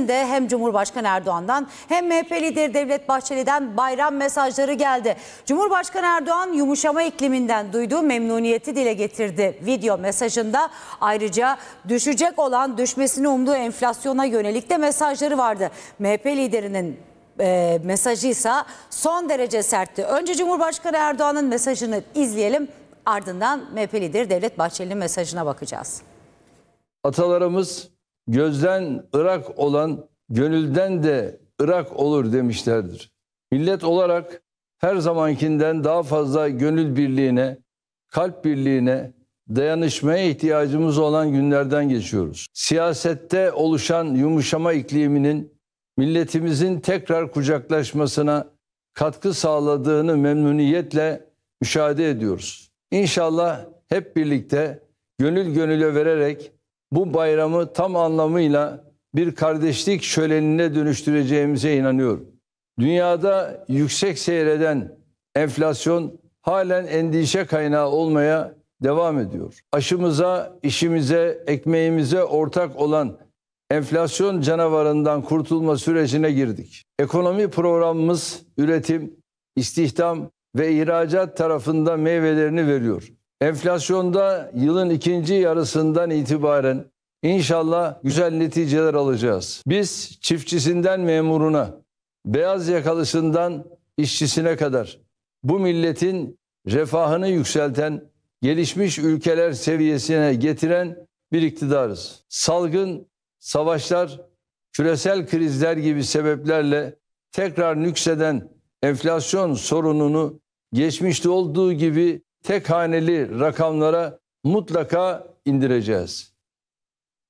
de hem Cumhurbaşkanı Erdoğan'dan hem MHP lideri Devlet Bahçeli'den bayram mesajları geldi. Cumhurbaşkanı Erdoğan yumuşama ikliminden duyduğu memnuniyeti dile getirdi. Video mesajında ayrıca düşecek olan düşmesini umduğu enflasyona yönelik de mesajları vardı. MHP liderinin e, mesajı ise son derece sertti. Önce Cumhurbaşkanı Erdoğan'ın mesajını izleyelim ardından MHP lideri Devlet Bahçeli'nin mesajına bakacağız. Atalarımız gözden Irak olan gönülden de Irak olur demişlerdir. Millet olarak her zamankinden daha fazla gönül birliğine, kalp birliğine, dayanışmaya ihtiyacımız olan günlerden geçiyoruz. Siyasette oluşan yumuşama ikliminin milletimizin tekrar kucaklaşmasına katkı sağladığını memnuniyetle müşahede ediyoruz. İnşallah hep birlikte gönül gönüle vererek bu bayramı tam anlamıyla bir kardeşlik şölenine dönüştüreceğimize inanıyorum. Dünyada yüksek seyreden enflasyon halen endişe kaynağı olmaya devam ediyor. Aşımıza, işimize, ekmeğimize ortak olan enflasyon canavarından kurtulma sürecine girdik. Ekonomi programımız üretim, istihdam ve ihracat tarafında meyvelerini veriyor. Enflasyonda yılın ikinci yarısından itibaren inşallah güzel neticeler alacağız. Biz çiftçisinden memuruna, beyaz yakalısından işçisine kadar bu milletin refahını yükselten, gelişmiş ülkeler seviyesine getiren bir iktidarız. Salgın, savaşlar, küresel krizler gibi sebeplerle tekrar nükseden enflasyon sorununu geçmişte olduğu gibi tek haneli rakamlara mutlaka indireceğiz.